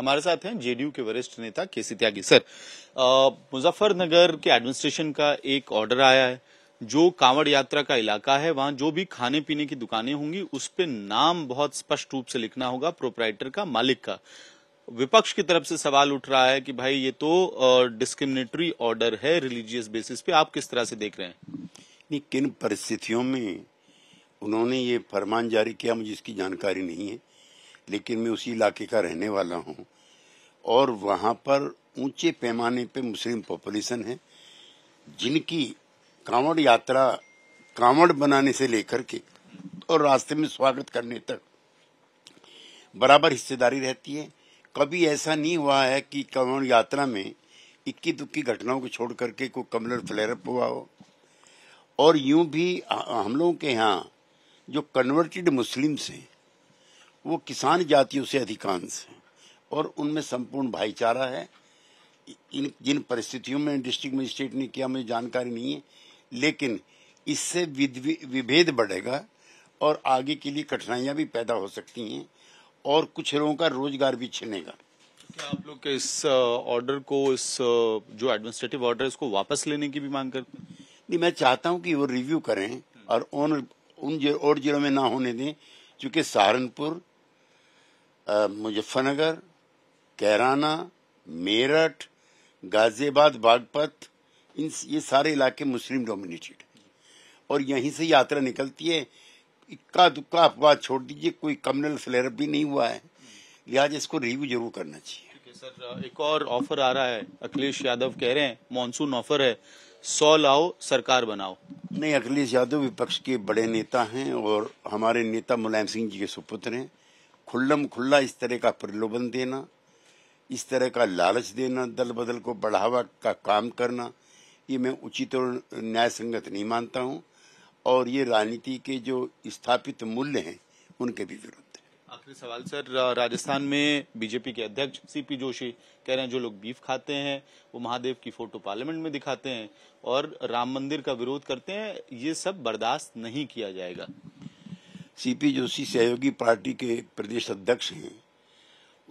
हमारे साथ हैं जेडीयू के वरिष्ठ नेता के सी त्यागी सर मुजफ्फरनगर के एडमिनिस्ट्रेशन का एक ऑर्डर आया है जो कांवड़ यात्रा का इलाका है वहां जो भी खाने पीने की दुकानें होंगी उस पर नाम बहुत स्पष्ट रूप से लिखना होगा प्रोपराइटर का मालिक का विपक्ष की तरफ से सवाल उठ रहा है कि भाई ये तो डिस्क्रिमिनेटरी ऑर्डर है रिलीजियस बेसिस पे आप किस तरह से देख रहे हैं नहीं किन परिस्थितियों में उन्होंने ये फरमान जारी किया मुझे इसकी जानकारी नहीं है लेकिन मैं उसी इलाके का रहने वाला हूँ और वहाँ पर ऊंचे पैमाने पे मुस्लिम पॉपुलेशन है जिनकी कांवड़ यात्रा कांवड़ बनाने से लेकर के और रास्ते में स्वागत करने तक बराबर हिस्सेदारी रहती है कभी ऐसा नहीं हुआ है कि कांवड़ यात्रा में इक्की दुक्की घटनाओं को छोड़ करके कोई कमलर फ्लैरअप हुआ हो और यूं भी हम लोगों के यहाँ जो कन्वर्टेड मुस्लिम्स हैं वो किसान जातियों से अधिकांश है और उनमें संपूर्ण भाईचारा है इन जिन परिस्थितियों में डिस्ट्रिक्ट मजिस्ट्रेट ने किया मुझे जानकारी नहीं है लेकिन इससे विभेद बढ़ेगा और आगे के लिए कठिनाइयां भी पैदा हो सकती हैं और कुछ लोगों का रोजगार भी छिनेगा क्या आप लोग के इस ऑर्डर को इस जो एडमिनिस्ट्रेटिव ऑर्डर इसको वापस लेने की भी मांग करते नहीं मैं चाहता हूं कि वो रिव्यू करें और उन और जिलों में ना होने दें क्योंकि सहारनपुर मुजफ्फरनगर कैराना मेरठ गाजियाबाद बागपत इन ये सारे इलाके मुस्लिम डोमिनेटेड और यहीं से यात्रा निकलती है इक्का दुक्का अफवाह छोड़ दीजिए कोई कम्युनल फ्लेरअप भी नहीं हुआ है लिहाजा इसको रिव्यू जरूर करना चाहिए सर एक और ऑफर आ रहा है अखिलेश यादव कह रहे हैं मानसून ऑफर है सौ लाओ सरकार बनाओ नहीं अखिलेश यादव विपक्ष के बड़े नेता हैं और हमारे नेता मुलायम सिंह जी के सुपुत्र हैं खुल्लम खुल्ला इस तरह का प्रलोभन देना इस तरह का लालच देना दल बदल को बढ़ावा का काम करना ये मैं उचित और न्याय संगत नहीं मानता हूँ और ये राजनीति के जो स्थापित मूल्य हैं उनके भी विरुद्ध है आखिरी सवाल सर राजस्थान में बीजेपी के अध्यक्ष सीपी जोशी कह रहे हैं जो लोग बीफ खाते हैं वो महादेव की फोटो पार्लियामेंट में दिखाते हैं और राम मंदिर का विरोध करते हैं ये सब बर्दाश्त नहीं किया जाएगा सीपी जोशी सहयोगी पार्टी के प्रदेश अध्यक्ष हैं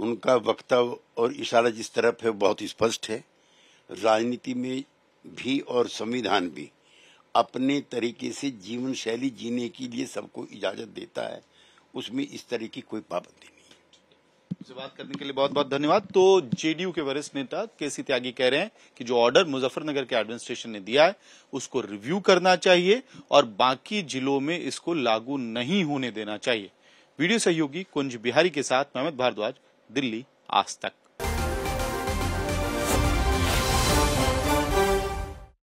उनका वक्तव्य और इशारा जिस तरफ है बहुत स्पष्ट है राजनीति में भी और संविधान भी अपने तरीके से जीवन शैली जीने के लिए सबको इजाज़त देता है उसमें इस तरह की कोई पाबंदी नहीं हमसे बात करने के लिए बहुत बहुत धन्यवाद तो जेडीयू के वरिष्ठ नेता के सी त्यागी कह रहे हैं कि जो ऑर्डर मुजफ्फरनगर के एडमिनिस्ट्रेशन ने दिया है उसको रिव्यू करना चाहिए और बाकी जिलों में इसको लागू नहीं होने देना चाहिए वीडियो सहयोगी कुंज बिहारी के साथ मोहम्मद भारद्वाज दिल्ली आज तक